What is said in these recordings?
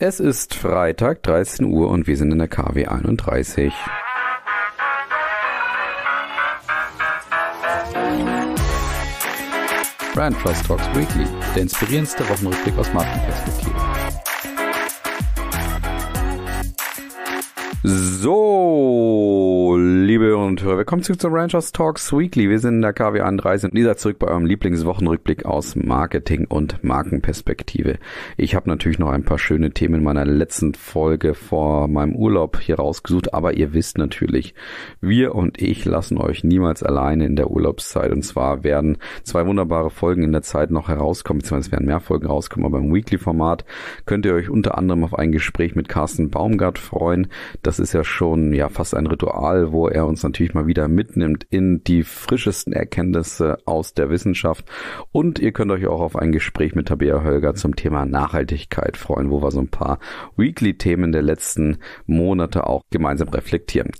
Es ist Freitag, 13 Uhr und wir sind in der KW 31. Brandfluss Talks Weekly, der inspirierendste Wochenrückblick aus Markenperspektive. So, liebe und Hörer, willkommen zurück zum Ranchers Talks Weekly. Wir sind in der KW 31 und wieder zurück bei eurem Lieblingswochenrückblick aus Marketing und Markenperspektive. Ich habe natürlich noch ein paar schöne Themen in meiner letzten Folge vor meinem Urlaub hier rausgesucht, aber ihr wisst natürlich, wir und ich lassen euch niemals alleine in der Urlaubszeit und zwar werden zwei wunderbare Folgen in der Zeit noch herauskommen, beziehungsweise werden mehr Folgen rauskommen, aber im Weekly-Format könnt ihr euch unter anderem auf ein Gespräch mit Carsten Baumgart freuen. Das ist ja schon ja fast ein Ritual wo er uns natürlich mal wieder mitnimmt in die frischesten Erkenntnisse aus der Wissenschaft. Und ihr könnt euch auch auf ein Gespräch mit Tabea Hölger zum Thema Nachhaltigkeit freuen, wo wir so ein paar Weekly-Themen der letzten Monate auch gemeinsam reflektieren.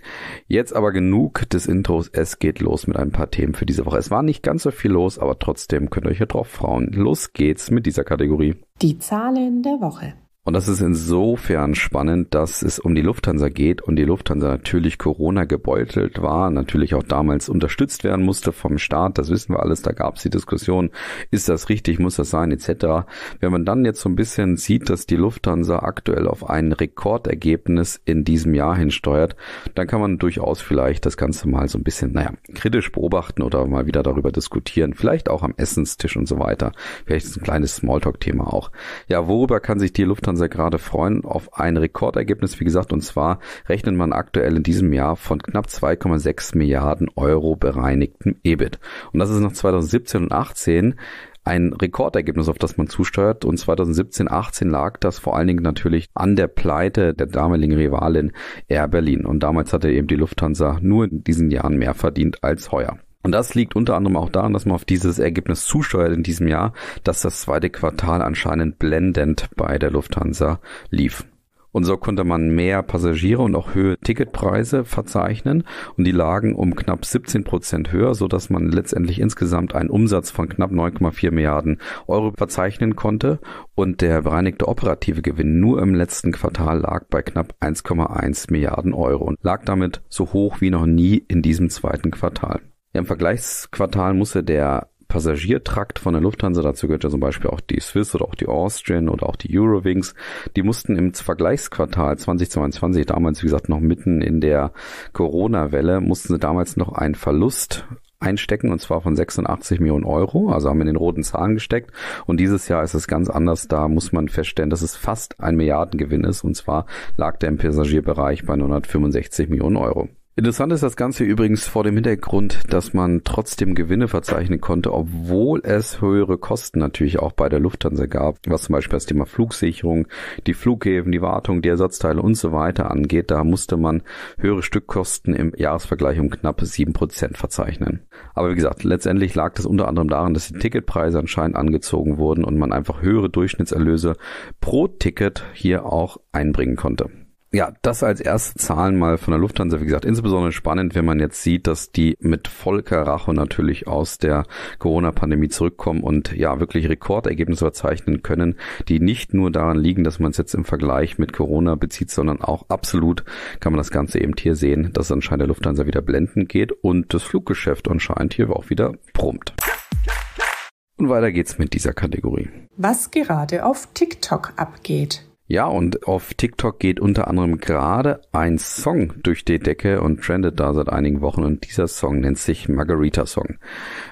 Jetzt aber genug des Intros. Es geht los mit ein paar Themen für diese Woche. Es war nicht ganz so viel los, aber trotzdem könnt ihr euch hier drauf freuen. Los geht's mit dieser Kategorie. Die Zahlen der Woche. Und das ist insofern spannend, dass es um die Lufthansa geht und die Lufthansa natürlich Corona gebeutelt war, natürlich auch damals unterstützt werden musste vom Staat, das wissen wir alles, da gab es die Diskussion, ist das richtig, muss das sein, etc. Wenn man dann jetzt so ein bisschen sieht, dass die Lufthansa aktuell auf ein Rekordergebnis in diesem Jahr hinsteuert, dann kann man durchaus vielleicht das Ganze mal so ein bisschen, naja, kritisch beobachten oder mal wieder darüber diskutieren, vielleicht auch am Essenstisch und so weiter. Vielleicht ist ein kleines Smalltalk-Thema auch. Ja, worüber kann sich die Lufthansa Fernseher gerade freuen auf ein Rekordergebnis, wie gesagt, und zwar rechnet man aktuell in diesem Jahr von knapp 2,6 Milliarden Euro bereinigtem EBIT. Und das ist nach 2017 und 18 ein Rekordergebnis, auf das man zusteuert. Und 2017, 18 lag das vor allen Dingen natürlich an der Pleite der damaligen Rivalin Air Berlin. Und damals hatte eben die Lufthansa nur in diesen Jahren mehr verdient als heuer. Und das liegt unter anderem auch daran, dass man auf dieses Ergebnis zusteuert in diesem Jahr, dass das zweite Quartal anscheinend blendend bei der Lufthansa lief. Und so konnte man mehr Passagiere und auch höhere Ticketpreise verzeichnen und die lagen um knapp 17 Prozent höher, sodass man letztendlich insgesamt einen Umsatz von knapp 9,4 Milliarden Euro verzeichnen konnte und der bereinigte operative Gewinn nur im letzten Quartal lag bei knapp 1,1 Milliarden Euro und lag damit so hoch wie noch nie in diesem zweiten Quartal im Vergleichsquartal musste der Passagiertrakt von der Lufthansa, dazu gehört ja zum Beispiel auch die Swiss oder auch die Austrian oder auch die Eurowings, die mussten im Vergleichsquartal 2022, damals wie gesagt noch mitten in der Corona-Welle, mussten sie damals noch einen Verlust einstecken und zwar von 86 Millionen Euro, also haben wir den roten Zahlen gesteckt und dieses Jahr ist es ganz anders, da muss man feststellen, dass es fast ein Milliardengewinn ist und zwar lag der im Passagierbereich bei 965 Millionen Euro. Interessant ist das Ganze übrigens vor dem Hintergrund, dass man trotzdem Gewinne verzeichnen konnte, obwohl es höhere Kosten natürlich auch bei der Lufthansa gab, was zum Beispiel das Thema Flugsicherung, die Flughäfen, die Wartung, die Ersatzteile und so weiter angeht. Da musste man höhere Stückkosten im Jahresvergleich um knappe sieben Prozent verzeichnen. Aber wie gesagt, letztendlich lag das unter anderem daran, dass die Ticketpreise anscheinend angezogen wurden und man einfach höhere Durchschnittserlöse pro Ticket hier auch einbringen konnte ja, das als erste Zahlen mal von der Lufthansa, wie gesagt, insbesondere spannend, wenn man jetzt sieht, dass die mit Volker Rache natürlich aus der Corona-Pandemie zurückkommen und ja, wirklich Rekordergebnisse verzeichnen können, die nicht nur daran liegen, dass man es jetzt im Vergleich mit Corona bezieht, sondern auch absolut kann man das Ganze eben hier sehen, dass anscheinend der Lufthansa wieder blenden geht und das Fluggeschäft anscheinend hier auch wieder brummt. Und weiter geht's mit dieser Kategorie. Was gerade auf TikTok abgeht. Ja, und auf TikTok geht unter anderem gerade ein Song durch die Decke und trendet da seit einigen Wochen und dieser Song nennt sich Margarita Song.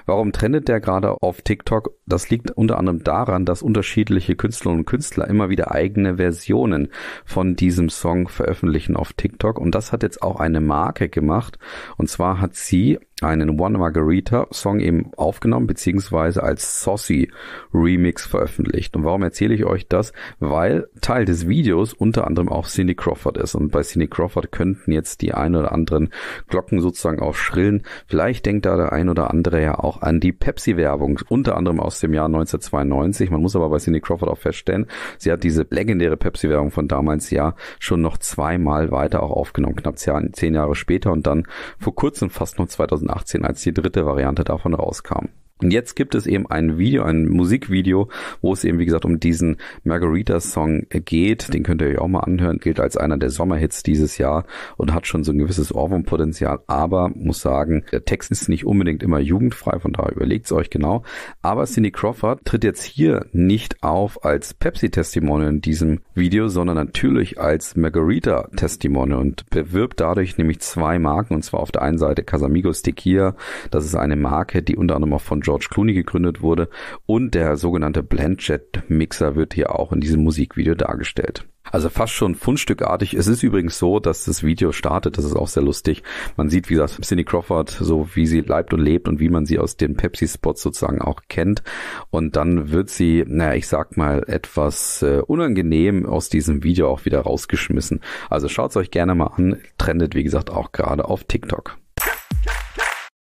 Warum trendet der gerade auf TikTok das liegt unter anderem daran, dass unterschiedliche Künstlerinnen und Künstler immer wieder eigene Versionen von diesem Song veröffentlichen auf TikTok. Und das hat jetzt auch eine Marke gemacht. Und zwar hat sie einen One Margarita Song eben aufgenommen, beziehungsweise als Saucy Remix veröffentlicht. Und warum erzähle ich euch das? Weil Teil des Videos unter anderem auch Cindy Crawford ist. Und bei Cindy Crawford könnten jetzt die ein oder anderen Glocken sozusagen auch schrillen. Vielleicht denkt da der ein oder andere ja auch an die Pepsi-Werbung, unter anderem aus aus dem Jahr 1992. Man muss aber bei Cindy Crawford auch feststellen, sie hat diese legendäre Pepsi-Werbung von damals ja schon noch zweimal weiter auch aufgenommen, knapp zehn Jahre später und dann vor kurzem fast noch 2018, als die dritte Variante davon rauskam. Und jetzt gibt es eben ein Video, ein Musikvideo, wo es eben, wie gesagt, um diesen Margarita-Song geht. Den könnt ihr euch auch mal anhören. Gilt als einer der Sommerhits dieses Jahr und hat schon so ein gewisses Ohrwurmpotenzial. Aber muss sagen, der Text ist nicht unbedingt immer jugendfrei, von daher überlegt es euch genau. Aber Cindy Crawford tritt jetzt hier nicht auf als Pepsi-Testimonial in diesem Video, sondern natürlich als Margarita-Testimonial und bewirbt dadurch nämlich zwei Marken. Und zwar auf der einen Seite Casamigos Tequila. Das ist eine Marke, die unter anderem auch von George Clooney gegründet wurde und der sogenannte Blendjet-Mixer wird hier auch in diesem Musikvideo dargestellt. Also fast schon fundstückartig. Es ist übrigens so, dass das Video startet. Das ist auch sehr lustig. Man sieht, wie gesagt, Cindy Crawford, so wie sie leibt und lebt und wie man sie aus den Pepsi-Spots sozusagen auch kennt. Und dann wird sie, naja, ich sag mal, etwas äh, unangenehm aus diesem Video auch wieder rausgeschmissen. Also schaut es euch gerne mal an. Trendet, wie gesagt, auch gerade auf TikTok.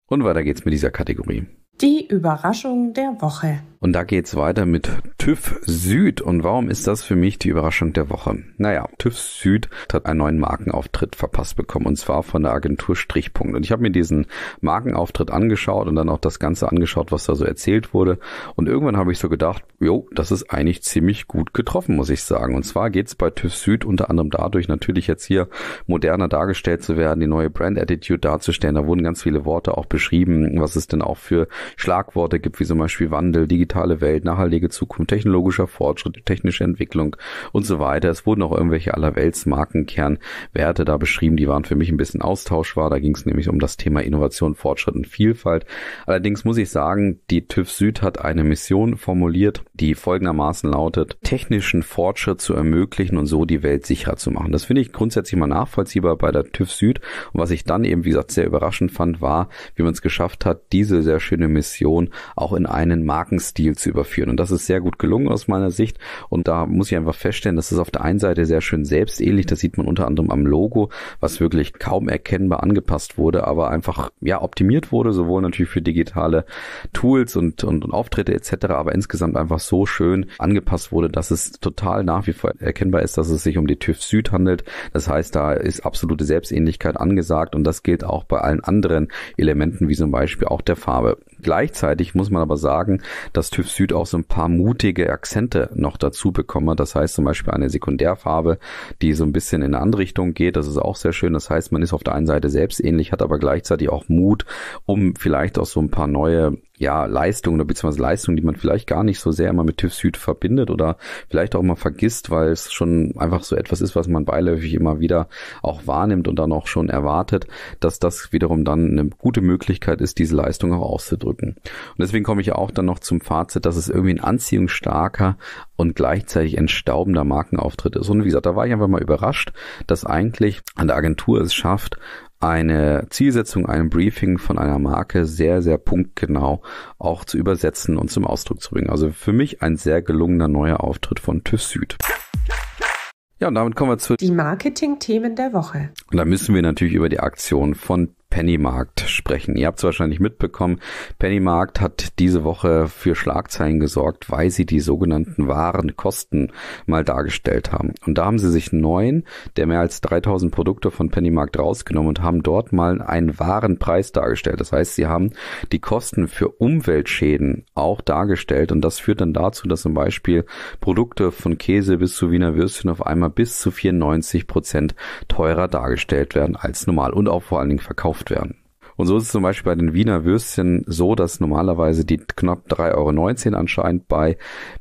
Und weiter geht's mit dieser Kategorie. Die Überraschung der Woche. Und da geht's weiter mit TÜV Süd. Und warum ist das für mich die Überraschung der Woche? Naja, TÜV Süd hat einen neuen Markenauftritt verpasst bekommen und zwar von der Agentur Strichpunkt. Und ich habe mir diesen Markenauftritt angeschaut und dann auch das Ganze angeschaut, was da so erzählt wurde. Und irgendwann habe ich so gedacht, jo, das ist eigentlich ziemlich gut getroffen, muss ich sagen. Und zwar geht's bei TÜV Süd unter anderem dadurch natürlich jetzt hier moderner dargestellt zu werden, die neue Brand Attitude darzustellen. Da wurden ganz viele Worte auch beschrieben, was es denn auch für Schlagworte gibt, wie zum Beispiel Wandel, Digital digitale Welt, nachhaltige Zukunft, technologischer Fortschritt, technische Entwicklung und so weiter. Es wurden auch irgendwelche allerwelts Markenkernwerte da beschrieben, die waren für mich ein bisschen austauschbar. Da ging es nämlich um das Thema Innovation, Fortschritt und Vielfalt. Allerdings muss ich sagen, die TÜV Süd hat eine Mission formuliert, die folgendermaßen lautet, technischen Fortschritt zu ermöglichen und so die Welt sicherer zu machen. Das finde ich grundsätzlich mal nachvollziehbar bei der TÜV Süd. Und was ich dann eben, wie gesagt, sehr überraschend fand, war, wie man es geschafft hat, diese sehr schöne Mission auch in einen Markenstil Stil zu überführen. Und das ist sehr gut gelungen aus meiner Sicht. Und da muss ich einfach feststellen, das ist auf der einen Seite sehr schön selbstähnlich. Das sieht man unter anderem am Logo, was wirklich kaum erkennbar angepasst wurde, aber einfach ja optimiert wurde, sowohl natürlich für digitale Tools und, und, und Auftritte etc., aber insgesamt einfach so schön angepasst wurde, dass es total nach wie vor erkennbar ist, dass es sich um die TÜV Süd handelt. Das heißt, da ist absolute Selbstähnlichkeit angesagt und das gilt auch bei allen anderen Elementen, wie zum Beispiel auch der Farbe. Gleichzeitig muss man aber sagen, dass TÜV Süd auch so ein paar mutige Akzente noch dazu bekomme. Das heißt zum Beispiel eine Sekundärfarbe, die so ein bisschen in eine andere Richtung geht. Das ist auch sehr schön. Das heißt, man ist auf der einen Seite selbst hat aber gleichzeitig auch Mut, um vielleicht auch so ein paar neue ja, Leistung oder beziehungsweise Leistung, die man vielleicht gar nicht so sehr immer mit TÜV Süd verbindet oder vielleicht auch mal vergisst, weil es schon einfach so etwas ist, was man beiläufig immer wieder auch wahrnimmt und dann auch schon erwartet, dass das wiederum dann eine gute Möglichkeit ist, diese Leistung auch auszudrücken. Und deswegen komme ich auch dann noch zum Fazit, dass es irgendwie ein anziehungsstarker und gleichzeitig entstaubender Markenauftritt ist. Und wie gesagt, da war ich einfach mal überrascht, dass eigentlich an der Agentur es schafft, eine Zielsetzung, ein Briefing von einer Marke sehr, sehr punktgenau auch zu übersetzen und zum Ausdruck zu bringen. Also für mich ein sehr gelungener neuer Auftritt von TÜV Süd. Ja, und damit kommen wir zu die Marketing-Themen der Woche. Und da müssen wir natürlich über die Aktion von Pennymarkt sprechen. Ihr habt es wahrscheinlich mitbekommen, Pennymarkt hat diese Woche für Schlagzeilen gesorgt, weil sie die sogenannten wahren Kosten mal dargestellt haben. Und da haben sie sich neun der mehr als 3000 Produkte von Pennymarkt rausgenommen und haben dort mal einen wahren Preis dargestellt. Das heißt, sie haben die Kosten für Umweltschäden auch dargestellt und das führt dann dazu, dass zum Beispiel Produkte von Käse bis zu Wiener Würstchen auf einmal bis zu 94 Prozent teurer dargestellt werden als normal und auch vor allen Dingen verkauft gekauft werden. Und so ist es zum Beispiel bei den Wiener Würstchen so, dass normalerweise die knapp 3,19 Euro anscheinend bei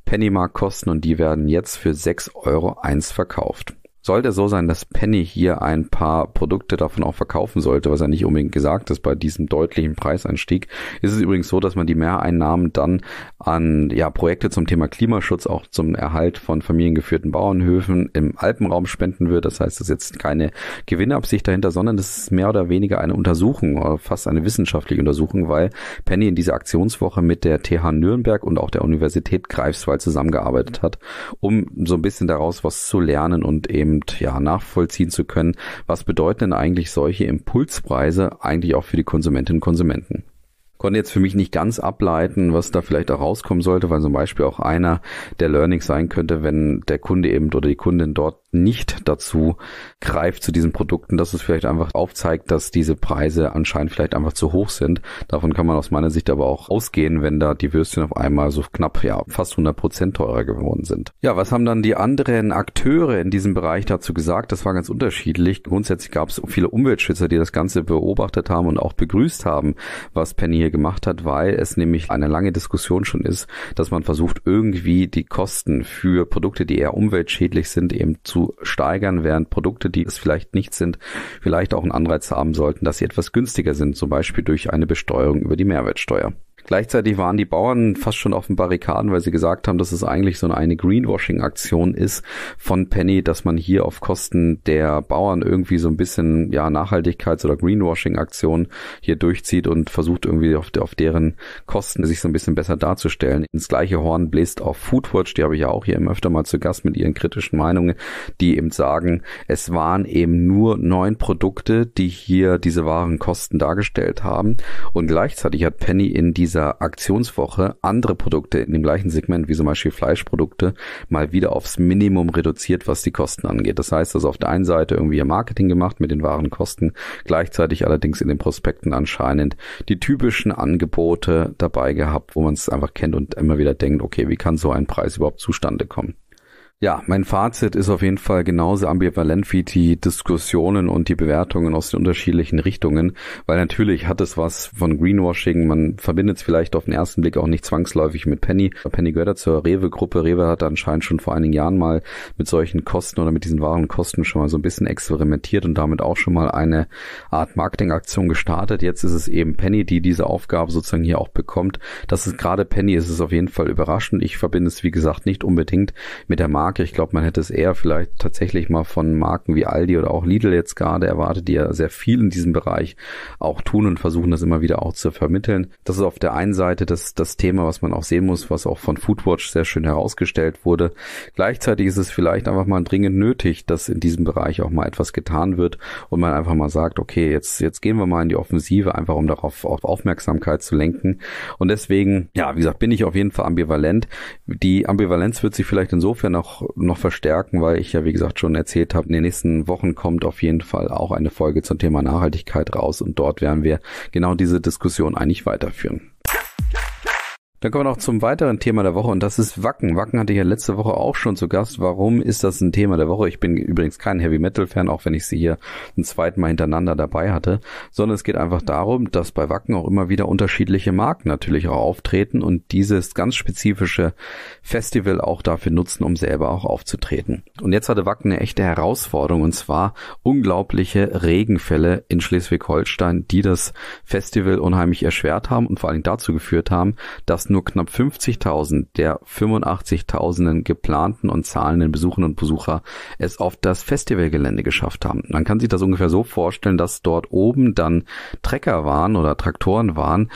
Pennymark kosten und die werden jetzt für 6,01 Euro verkauft sollte so sein, dass Penny hier ein paar Produkte davon auch verkaufen sollte, was er nicht unbedingt gesagt ist bei diesem deutlichen Preisanstieg, ist es übrigens so, dass man die Mehreinnahmen dann an ja, Projekte zum Thema Klimaschutz, auch zum Erhalt von familiengeführten Bauernhöfen im Alpenraum spenden wird. Das heißt, das ist jetzt keine Gewinnabsicht dahinter, sondern das ist mehr oder weniger eine Untersuchung, oder äh, fast eine wissenschaftliche Untersuchung, weil Penny in dieser Aktionswoche mit der TH Nürnberg und auch der Universität Greifswald zusammengearbeitet hat, um so ein bisschen daraus was zu lernen und eben eben ja nachvollziehen zu können. Was bedeuten denn eigentlich solche Impulspreise eigentlich auch für die Konsumentinnen und Konsumenten? konnte jetzt für mich nicht ganz ableiten, was da vielleicht auch rauskommen sollte, weil zum Beispiel auch einer der Learnings sein könnte, wenn der Kunde eben oder die Kundin dort nicht dazu greift zu diesen Produkten, dass es vielleicht einfach aufzeigt, dass diese Preise anscheinend vielleicht einfach zu hoch sind. Davon kann man aus meiner Sicht aber auch ausgehen, wenn da die Würstchen auf einmal so knapp, ja, fast 100 Prozent teurer geworden sind. Ja, was haben dann die anderen Akteure in diesem Bereich dazu gesagt? Das war ganz unterschiedlich. Grundsätzlich gab es viele Umweltschützer, die das Ganze beobachtet haben und auch begrüßt haben, was Penny hier gemacht hat, weil es nämlich eine lange Diskussion schon ist, dass man versucht, irgendwie die Kosten für Produkte, die eher umweltschädlich sind, eben zu zu steigern, während Produkte, die es vielleicht nicht sind, vielleicht auch einen Anreiz haben sollten, dass sie etwas günstiger sind, zum Beispiel durch eine Besteuerung über die Mehrwertsteuer. Gleichzeitig waren die Bauern fast schon auf den Barrikaden, weil sie gesagt haben, dass es eigentlich so eine Greenwashing-Aktion ist von Penny, dass man hier auf Kosten der Bauern irgendwie so ein bisschen ja Nachhaltigkeits- oder Greenwashing-Aktion hier durchzieht und versucht irgendwie auf, auf deren Kosten sich so ein bisschen besser darzustellen. Ins gleiche Horn bläst auf Foodwatch, die habe ich ja auch hier immer öfter mal zu Gast mit ihren kritischen Meinungen, die eben sagen, es waren eben nur neun Produkte, die hier diese wahren Kosten dargestellt haben und gleichzeitig hat Penny in diese dieser Aktionswoche andere Produkte in dem gleichen Segment, wie zum Beispiel Fleischprodukte, mal wieder aufs Minimum reduziert, was die Kosten angeht. Das heißt, dass also auf der einen Seite irgendwie ihr Marketing gemacht mit den wahren Kosten, gleichzeitig allerdings in den Prospekten anscheinend die typischen Angebote dabei gehabt, wo man es einfach kennt und immer wieder denkt, okay, wie kann so ein Preis überhaupt zustande kommen? Ja, mein Fazit ist auf jeden Fall genauso ambivalent wie die Diskussionen und die Bewertungen aus den unterschiedlichen Richtungen, weil natürlich hat es was von Greenwashing, man verbindet es vielleicht auf den ersten Blick auch nicht zwangsläufig mit Penny. Penny gehört zur Rewe-Gruppe, Rewe hat anscheinend schon vor einigen Jahren mal mit solchen Kosten oder mit diesen wahren Kosten schon mal so ein bisschen experimentiert und damit auch schon mal eine Art Marketingaktion gestartet. Jetzt ist es eben Penny, die diese Aufgabe sozusagen hier auch bekommt. Das ist gerade Penny, ist es auf jeden Fall überraschend. Ich verbinde es, wie gesagt, nicht unbedingt mit der Marke Marke. Ich glaube, man hätte es eher vielleicht tatsächlich mal von Marken wie Aldi oder auch Lidl jetzt gerade erwartet, die ja sehr viel in diesem Bereich auch tun und versuchen das immer wieder auch zu vermitteln. Das ist auf der einen Seite das, das Thema, was man auch sehen muss, was auch von Foodwatch sehr schön herausgestellt wurde. Gleichzeitig ist es vielleicht einfach mal dringend nötig, dass in diesem Bereich auch mal etwas getan wird und man einfach mal sagt, okay, jetzt, jetzt gehen wir mal in die Offensive, einfach um darauf auf Aufmerksamkeit zu lenken. Und deswegen, ja, wie gesagt, bin ich auf jeden Fall ambivalent. Die Ambivalenz wird sich vielleicht insofern auch noch verstärken, weil ich ja, wie gesagt, schon erzählt habe, in den nächsten Wochen kommt auf jeden Fall auch eine Folge zum Thema Nachhaltigkeit raus und dort werden wir genau diese Diskussion eigentlich weiterführen. Dann kommen wir noch zum weiteren Thema der Woche und das ist Wacken. Wacken hatte ich ja letzte Woche auch schon zu Gast. Warum ist das ein Thema der Woche? Ich bin übrigens kein Heavy Metal Fan, auch wenn ich sie hier ein zweiten Mal hintereinander dabei hatte, sondern es geht einfach darum, dass bei Wacken auch immer wieder unterschiedliche Marken natürlich auch auftreten und dieses ganz spezifische Festival auch dafür nutzen, um selber auch aufzutreten. Und jetzt hatte Wacken eine echte Herausforderung und zwar unglaubliche Regenfälle in Schleswig-Holstein, die das Festival unheimlich erschwert haben und vor allem dazu geführt haben, dass nur knapp 50.000 der 85.000 geplanten und zahlenden Besucherinnen und Besucher es auf das Festivalgelände geschafft haben. Man kann sich das ungefähr so vorstellen, dass dort oben dann Trecker waren oder Traktoren waren,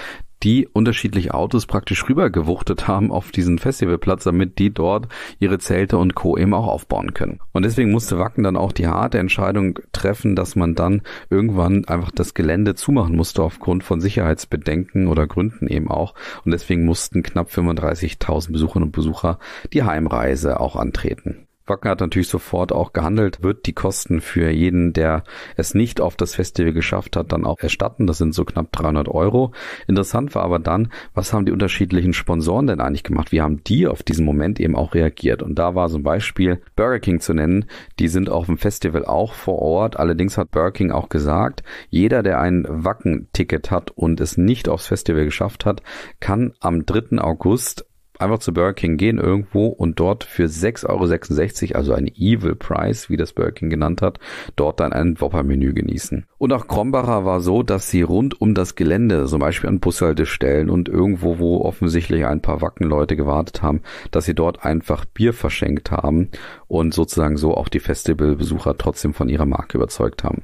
die unterschiedliche Autos praktisch rübergewuchtet haben auf diesen Festivalplatz, damit die dort ihre Zelte und Co. eben auch aufbauen können. Und deswegen musste Wacken dann auch die harte Entscheidung treffen, dass man dann irgendwann einfach das Gelände zumachen musste aufgrund von Sicherheitsbedenken oder Gründen eben auch. Und deswegen mussten knapp 35.000 Besucherinnen und Besucher die Heimreise auch antreten. Wacken hat natürlich sofort auch gehandelt, wird die Kosten für jeden, der es nicht auf das Festival geschafft hat, dann auch erstatten. Das sind so knapp 300 Euro. Interessant war aber dann, was haben die unterschiedlichen Sponsoren denn eigentlich gemacht? Wie haben die auf diesen Moment eben auch reagiert? Und da war so ein Beispiel Burger King zu nennen. Die sind auf dem Festival auch vor Ort. Allerdings hat Burger King auch gesagt, jeder, der ein Wacken-Ticket hat und es nicht aufs Festival geschafft hat, kann am 3. August einfach zu Burger King gehen irgendwo und dort für 6,66 Euro, also ein Evil Price, wie das Burger King genannt hat, dort dann ein Whopper-Menü genießen. Und auch Krombacher war so, dass sie rund um das Gelände, zum Beispiel an Bushaltestellen und irgendwo, wo offensichtlich ein paar Wackenleute gewartet haben, dass sie dort einfach Bier verschenkt haben und sozusagen so auch die Festivalbesucher trotzdem von ihrer Marke überzeugt haben.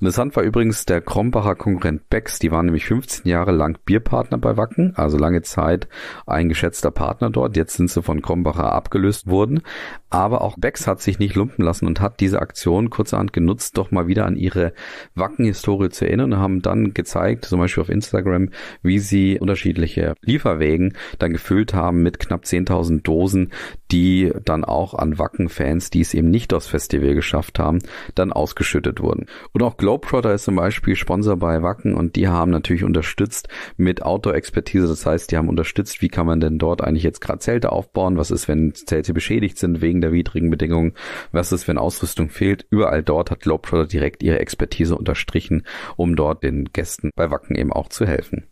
Interessant war übrigens der Krombacher Konkurrent Becks, die waren nämlich 15 Jahre lang Bierpartner bei Wacken, also lange Zeit ein geschätzter Partner dort, jetzt sind sie von Krombacher abgelöst worden, aber auch Becks hat sich nicht lumpen lassen und hat diese Aktion kurzerhand genutzt, doch mal wieder an ihre Wacken-Historie zu erinnern und haben dann gezeigt, zum Beispiel auf Instagram, wie sie unterschiedliche Lieferwägen dann gefüllt haben mit knapp 10.000 Dosen, die dann auch an Wacken Fans, die es eben nicht aufs Festival geschafft haben, dann ausgeschüttet wurden. Und auch Globetrotter ist zum Beispiel Sponsor bei Wacken und die haben natürlich unterstützt mit Outdoor-Expertise. Das heißt, die haben unterstützt, wie kann man denn dort eigentlich jetzt gerade Zelte aufbauen? Was ist, wenn Zelte beschädigt sind wegen der widrigen Bedingungen? Was ist, wenn Ausrüstung fehlt? Überall dort hat Globetrotter direkt ihre Expertise unterstrichen, um dort den Gästen bei Wacken eben auch zu helfen.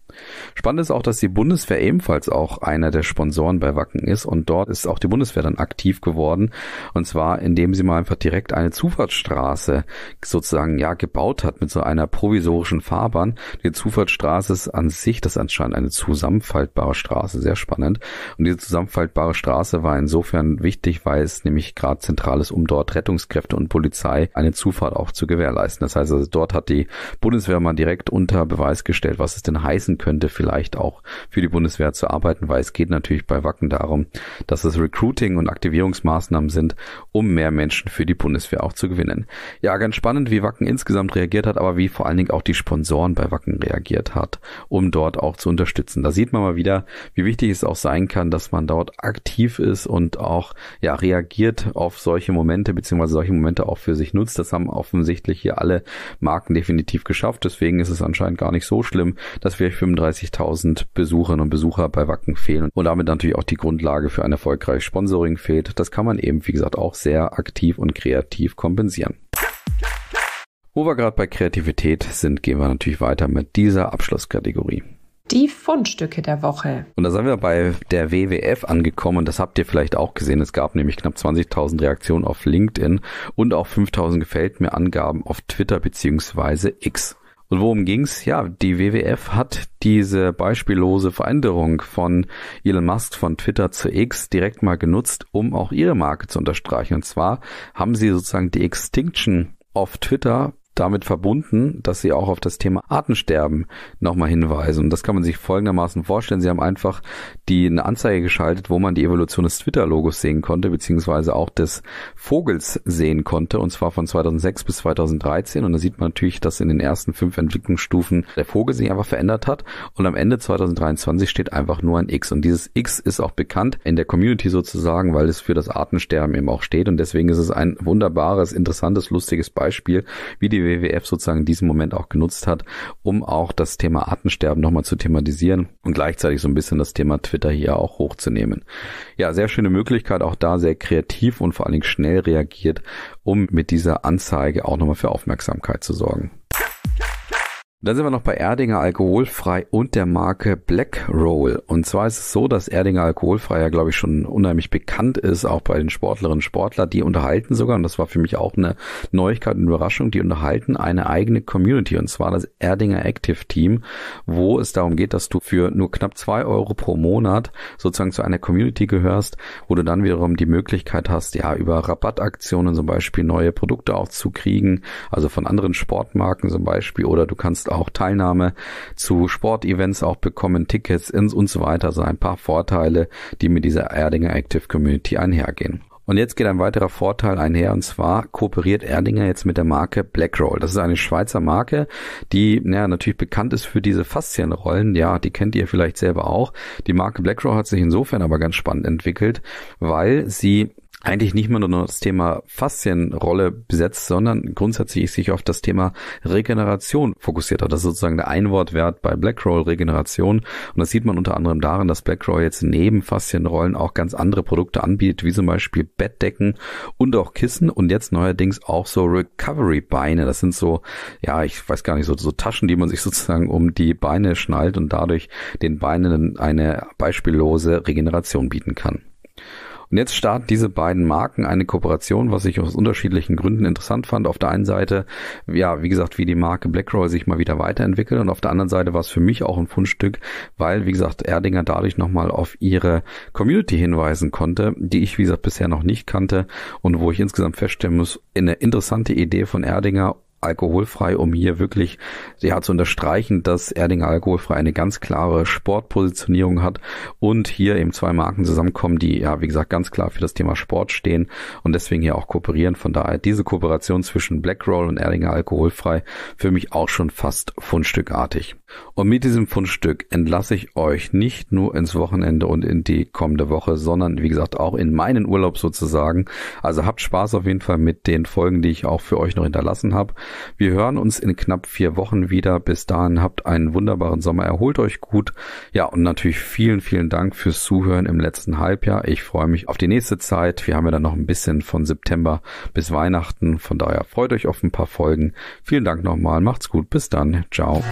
Spannend ist auch, dass die Bundeswehr ebenfalls auch einer der Sponsoren bei Wacken ist und dort ist auch die Bundeswehr dann aktiv geworden und zwar indem sie mal einfach direkt eine Zufahrtsstraße sozusagen ja gebaut hat mit so einer provisorischen Fahrbahn. Die Zufahrtsstraße ist an sich, das ist anscheinend eine zusammenfaltbare Straße, sehr spannend und diese zusammenfaltbare Straße war insofern wichtig, weil es nämlich gerade zentral ist, um dort Rettungskräfte und Polizei eine Zufahrt auch zu gewährleisten. Das heißt also dort hat die Bundeswehr mal direkt unter Beweis gestellt, was es denn heißen könnte für vielleicht auch für die Bundeswehr zu arbeiten, weil es geht natürlich bei Wacken darum, dass es Recruiting und Aktivierungsmaßnahmen sind, um mehr Menschen für die Bundeswehr auch zu gewinnen. Ja, ganz spannend, wie Wacken insgesamt reagiert hat, aber wie vor allen Dingen auch die Sponsoren bei Wacken reagiert hat, um dort auch zu unterstützen. Da sieht man mal wieder, wie wichtig es auch sein kann, dass man dort aktiv ist und auch ja reagiert auf solche Momente beziehungsweise solche Momente auch für sich nutzt. Das haben offensichtlich hier alle Marken definitiv geschafft. Deswegen ist es anscheinend gar nicht so schlimm, dass wir 35 20.000 Besucherinnen und Besucher bei Wacken fehlen und damit natürlich auch die Grundlage für ein erfolgreiches Sponsoring fehlt. Das kann man eben, wie gesagt, auch sehr aktiv und kreativ kompensieren. Wo wir gerade bei Kreativität sind, gehen wir natürlich weiter mit dieser Abschlusskategorie. Die Fundstücke der Woche. Und da sind wir bei der WWF angekommen. Das habt ihr vielleicht auch gesehen. Es gab nämlich knapp 20.000 Reaktionen auf LinkedIn und auch 5.000 gefällt mir Angaben auf Twitter bzw. X. Und worum ging's? Ja, die WWF hat diese beispiellose Veränderung von Elon Musk von Twitter zu X direkt mal genutzt, um auch ihre Marke zu unterstreichen. Und zwar haben sie sozusagen die Extinction auf Twitter damit verbunden, dass sie auch auf das Thema Artensterben nochmal hinweisen. Und das kann man sich folgendermaßen vorstellen. Sie haben einfach die eine Anzeige geschaltet, wo man die Evolution des Twitter-Logos sehen konnte, beziehungsweise auch des Vogels sehen konnte, und zwar von 2006 bis 2013. Und da sieht man natürlich, dass in den ersten fünf Entwicklungsstufen der Vogel sich einfach verändert hat. Und am Ende 2023 steht einfach nur ein X. Und dieses X ist auch bekannt in der Community sozusagen, weil es für das Artensterben eben auch steht. Und deswegen ist es ein wunderbares, interessantes, lustiges Beispiel, wie die WWF sozusagen diesen Moment auch genutzt hat, um auch das Thema Artensterben nochmal zu thematisieren und gleichzeitig so ein bisschen das Thema Twitter hier auch hochzunehmen. Ja, sehr schöne Möglichkeit, auch da sehr kreativ und vor allen Dingen schnell reagiert, um mit dieser Anzeige auch nochmal für Aufmerksamkeit zu sorgen. Dann sind wir noch bei Erdinger Alkoholfrei und der Marke Black Roll. Und zwar ist es so, dass Erdinger Alkoholfrei ja, glaube ich, schon unheimlich bekannt ist, auch bei den Sportlerinnen und Sportlern. Die unterhalten sogar, und das war für mich auch eine Neuigkeit und Überraschung, die unterhalten eine eigene Community, und zwar das Erdinger Active Team, wo es darum geht, dass du für nur knapp zwei Euro pro Monat sozusagen zu einer Community gehörst, wo du dann wiederum die Möglichkeit hast, ja, über Rabattaktionen zum Beispiel neue Produkte auch zu kriegen, also von anderen Sportmarken zum Beispiel, oder du kannst auch Teilnahme zu Sportevents auch bekommen, Tickets ins und so weiter, so ein paar Vorteile, die mit dieser Erdinger Active Community einhergehen. Und jetzt geht ein weiterer Vorteil einher und zwar kooperiert Erdinger jetzt mit der Marke Blackroll. Das ist eine Schweizer Marke, die ja, natürlich bekannt ist für diese Faszienrollen. Ja, die kennt ihr vielleicht selber auch. Die Marke Blackroll hat sich insofern aber ganz spannend entwickelt, weil sie eigentlich nicht mehr nur das Thema Faszienrolle besetzt, sondern grundsätzlich sich auf das Thema Regeneration fokussiert hat. Das ist sozusagen der Einwortwert bei Blackroll Regeneration. Und das sieht man unter anderem darin, dass Blackroll jetzt neben Faszienrollen auch ganz andere Produkte anbietet, wie zum Beispiel Bettdecken und auch Kissen und jetzt neuerdings auch so Recovery Beine. Das sind so, ja, ich weiß gar nicht, so, so Taschen, die man sich sozusagen um die Beine schnallt und dadurch den Beinen eine beispiellose Regeneration bieten kann. Und jetzt starten diese beiden Marken eine Kooperation, was ich aus unterschiedlichen Gründen interessant fand. Auf der einen Seite, ja, wie gesagt, wie die Marke Blackroy sich mal wieder weiterentwickelt und auf der anderen Seite war es für mich auch ein Fundstück, weil, wie gesagt, Erdinger dadurch nochmal auf ihre Community hinweisen konnte, die ich, wie gesagt, bisher noch nicht kannte und wo ich insgesamt feststellen muss, eine interessante Idee von Erdinger alkoholfrei, um hier wirklich ja, zu unterstreichen, dass Erdinger alkoholfrei eine ganz klare Sportpositionierung hat und hier eben zwei Marken zusammenkommen, die ja, wie gesagt, ganz klar für das Thema Sport stehen und deswegen hier auch kooperieren. Von daher diese Kooperation zwischen Blackroll und Erdinger alkoholfrei für mich auch schon fast fundstückartig. Und mit diesem Fundstück entlasse ich euch nicht nur ins Wochenende und in die kommende Woche, sondern wie gesagt auch in meinen Urlaub sozusagen. Also habt Spaß auf jeden Fall mit den Folgen, die ich auch für euch noch hinterlassen habe. Wir hören uns in knapp vier Wochen wieder. Bis dahin habt einen wunderbaren Sommer. Erholt euch gut. Ja, und natürlich vielen, vielen Dank fürs Zuhören im letzten Halbjahr. Ich freue mich auf die nächste Zeit. Wir haben ja dann noch ein bisschen von September bis Weihnachten. Von daher freut euch auf ein paar Folgen. Vielen Dank nochmal. Macht's gut. Bis dann. Ciao.